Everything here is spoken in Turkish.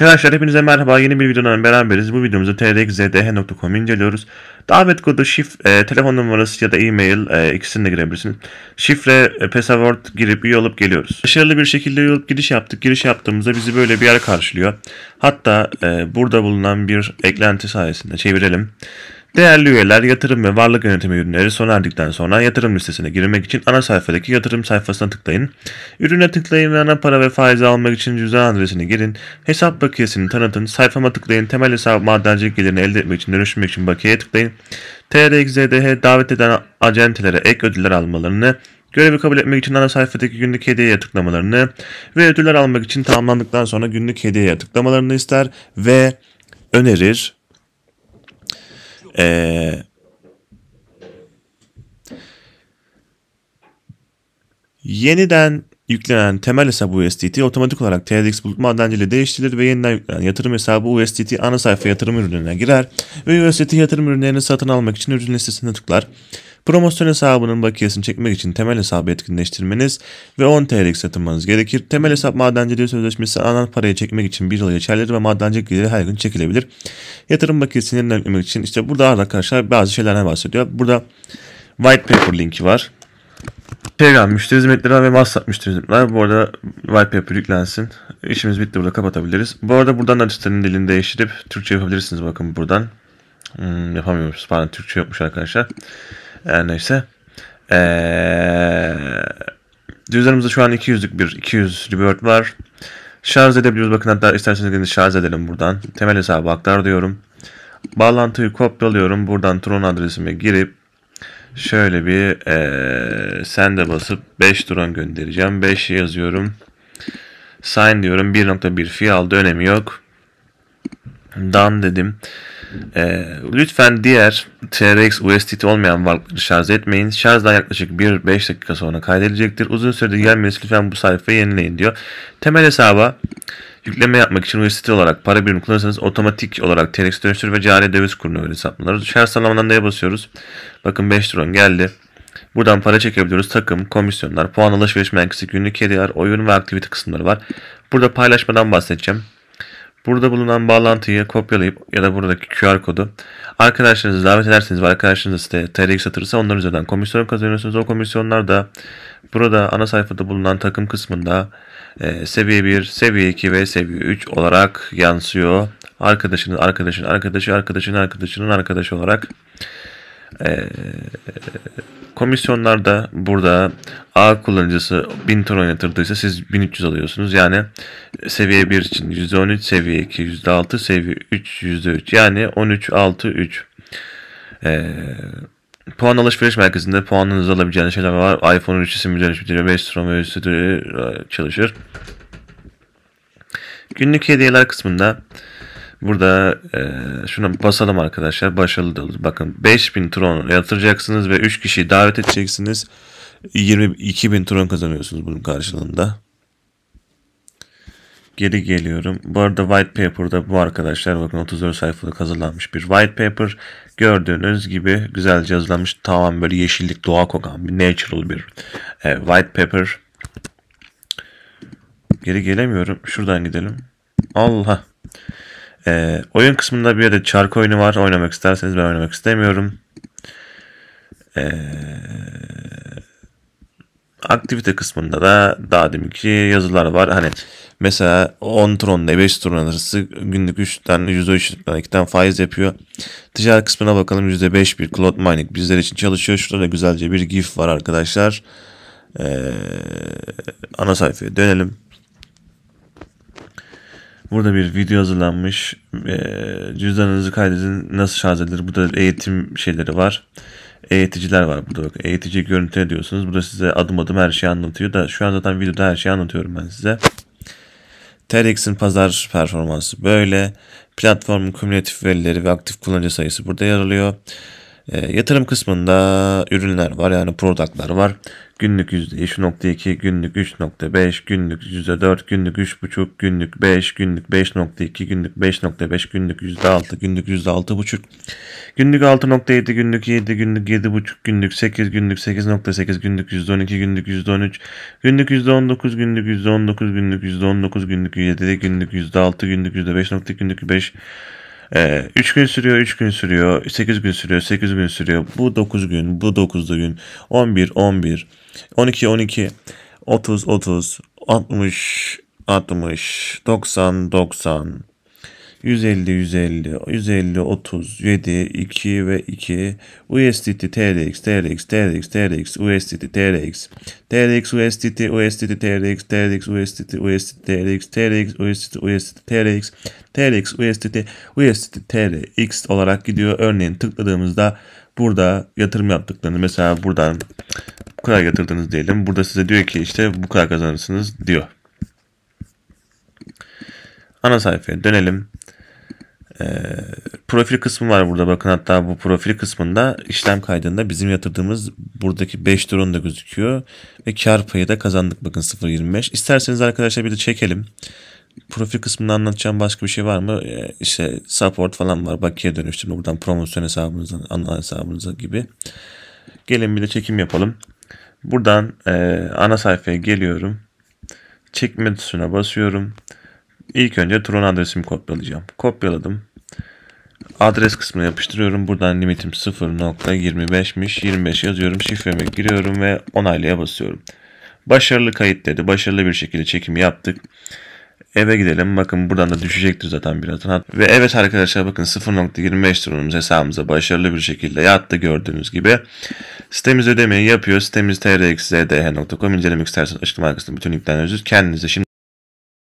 Arkadaşlar hepinize merhaba. Yeni bir videodan beraberiz. Bu videomuzu trdxzdh.com'u inceliyoruz. Davet kodu, şifre, e, telefon numarası ya da e-mail e, ikisini de girebilirsin. Şifre, e, password girip üye olup geliyoruz. Başarılı bir şekilde üye olup giriş yaptık. Giriş yaptığımızda bizi böyle bir yer karşılıyor. Hatta e, burada bulunan bir eklenti sayesinde çevirelim. Değerli üyeler yatırım ve varlık yönetimi ürünleri sona erdikten sonra yatırım listesine girmek için ana sayfadaki yatırım sayfasına tıklayın. Ürüne tıklayın ve ana para ve faizi almak için cüzdan adresine girin. Hesap bakiyesini tanıtın. Sayfama tıklayın. Temel hesap madencilik gelirini elde etmek için dönüştürmek için bakiyeye tıklayın. TRXZDH davet eden acentelere ek ödüller almalarını Görevi kabul etmek için ana sayfadaki günlük hediyeye tıklamalarını ve ödüller almak için tamamlandıktan sonra günlük hediyeye tıklamalarını ister ve önerir ee, yeniden yüklenen temel hesabı USDT otomatik olarak TRX bulut madenciliği değiştirilir ve yeniden yüklenen yatırım hesabı USDT ana sayfa yatırım ürününe girer ve USDT yatırım ürünlerini satın almak için ürün listesine tıklar. Promosyon hesabının bakiyesini çekmek için temel hesabı etkinleştirmeniz ve 10 TL'lik satılmanız gerekir. Temel hesap madenciliği sözleşmesi alan parayı çekmek için 1 yıl geçerlidir ve madencilik geliri her gün çekilebilir. Yatırım bakiyesini yeniden yüklemek için işte burada arkadaşlar bazı şeylerden bahsediyor. Burada white paper linki var. Telegram müşteri hizmetleri ve WhatsApp müşteri hizmetleri. Bu arada white paper yüklensin. İşimiz bitti burada kapatabiliriz. Bu arada buradan da listenin dilini değiştirip Türkçe yapabilirsiniz bakın buradan. Hmm, yapamıyoruz. Pardon Türkçe yokmuş arkadaşlar. Her neyse. Ee, cüzdanımızda şu an 200'lük bir 200 Rebirth var. Şarj edebiliyoruz. Bakın hatta isterseniz gidin şarj edelim buradan. Temel hesabı aktar diyorum. Bağlantıyı kopyalıyorum. Buradan Tron adresime girip şöyle bir ee, sende basıp 5 Tron göndereceğim. 5 yazıyorum. Sign diyorum. 1.1 fiyal dönemi yok. Dan dedim. E, lütfen diğer TRX USDT olmayan varlıkları şarj etmeyin. Şarjdan yaklaşık 1-5 dakika sonra kaydedilecektir. Uzun süredir gelmiyorsa lütfen bu sayfayı yenileyin diyor. Temel hesaba yükleme yapmak için USDT olarak para birimi kullanırsanız otomatik olarak TRX dönüştür ve cari döviz kurunu öyle hesaplanır. Şarj sınavından neye basıyoruz? Bakın 5 drone geldi. Buradan para çekebiliyoruz. Takım, komisyonlar, puan alışveriş merkezi, günlük hediyeler, oyun ve aktivite kısımları var. Burada paylaşmadan bahsedeceğim. Burada bulunan bağlantıyı kopyalayıp ya da buradaki QR kodu arkadaşlarınızı davet ederseniz ve arkadaşlarınız siteye TRX atırsa onlar üzerinden komisyon kazanıyorsunuz. O komisyonlar da burada ana sayfada bulunan takım kısmında e, seviye 1, seviye 2 ve seviye 3 olarak yansıyor. Arkadaşının arkadaşın arkadaşı arkadaşın arkadaşının arkadaşı olarak e, ee, komisyonlarda burada A kullanıcısı 1000 tur oynatıldıysa siz 1300 alıyorsunuz. Yani seviye 1 için %13, seviye 2 %6, seviye 3 %3. Yani 13, 6, 3. E, puan alışveriş merkezinde puanınızı alabileceğiniz şeyler var. iPhone 13 isim 13 5 strom ve üstü çalışır. Günlük hediyeler kısmında Burada e, şuna basalım arkadaşlar. Başarılı olur. Bakın 5000 tron yatıracaksınız ve 3 kişiyi davet edeceksiniz. 22.000 tron kazanıyorsunuz bunun karşılığında. Geri geliyorum. Bu arada white paper'da bu arkadaşlar bakın 34 sayfalık hazırlanmış bir white paper. Gördüğünüz gibi güzelce hazırlanmış. Tamam böyle yeşillik doğa kokan bir natural bir e, white paper. Geri gelemiyorum. Şuradan gidelim. Allah. E, oyun kısmında bir de çark oyunu var. Oynamak isterseniz ben oynamak istemiyorum. E, aktivite kısmında da daha deminki yazılar var. Hani mesela 10 tronla 5 tron arası günlük 3 tane %3 tane tane faiz yapıyor. Ticaret kısmına bakalım %5 bir cloud mining bizler için çalışıyor. Şurada da güzelce bir gif var arkadaşlar. Ee, ana sayfaya dönelim. Burada bir video hazırlanmış. E, cüzdanınızı kaydedin. Nasıl şarj edilir? Burada eğitim şeyleri var. Eğiticiler var burada. Bak, eğitici görüntü ediyorsunuz. Burada size adım adım her şeyi anlatıyor da şu an zaten videoda her şeyi anlatıyorum ben size. TEDx'in pazar performansı böyle. Platformun kümülatif verileri ve aktif kullanıcı sayısı burada yer alıyor. E, yatırım kısmında ürünler var yani productlar var. Günlük %3.2, günlük 3.5, günlük %4, günlük 3.5, günlük 5, günlük 5.2, günlük 5.5, günlük %6, günlük %6.5, günlük 6.7, günlük 7, günlük 7.5, günlük 8, günlük 8.8, günlük %12, günlük %13, günlük %19, günlük %19, günlük %19, günlük %7, günlük %6, günlük %5.2, günlük 5, 3 ee, gün sürüyor, 3 gün sürüyor, 8 gün sürüyor, 8 gün sürüyor. Bu 9 gün, bu 9 gün, 11, 11, 12, 12, 30, 30, 60, 60, 90, 90, 150 150 150 30 7 2 ve 2 USDT TRX TRX TRX TRX USDT TRX TRX USDT USDT TRX TRX USDT USDT TRX TRX USDT USDT TRX TRX USDT USDT TRX olarak gidiyor. Örneğin tıkladığımızda burada yatırım yaptıklarını mesela buradan bu kadar yatırdınız diyelim. Burada size diyor ki işte bu kadar kazanırsınız diyor. Ana sayfaya dönelim. E, profil kısmı var burada bakın hatta bu profil kısmında işlem kaydında bizim yatırdığımız buradaki 5 drone da gözüküyor. Ve kar payı da kazandık bakın 0.25. İsterseniz arkadaşlar bir de çekelim. Profil kısmında anlatacağım başka bir şey var mı? E, işte support falan var. Bakiye dönüştürme buradan promosyon hesabınızdan ana hesabınıza gibi. Gelin bir de çekim yapalım. Buradan e, ana sayfaya geliyorum. Çekme tuşuna basıyorum. İlk önce Tron adresimi kopyalayacağım. Kopyaladım. Adres kısmına yapıştırıyorum. Buradan limitim 0.25'miş. 25 yazıyorum. Şifremi giriyorum ve onaylaya basıyorum. Başarılı kayıt dedi. Başarılı bir şekilde çekim yaptık. Eve gidelim. Bakın buradan da düşecektir zaten birazdan. Ve evet arkadaşlar bakın 0.25 tronumuz hesabımıza başarılı bir şekilde yattı gördüğünüz gibi. Sitemiz ödemeyi yapıyor. Sitemiz trxzdh.com İncelemek isterseniz açıklama arkasında bütün linklerden özür. Kendinize şimdi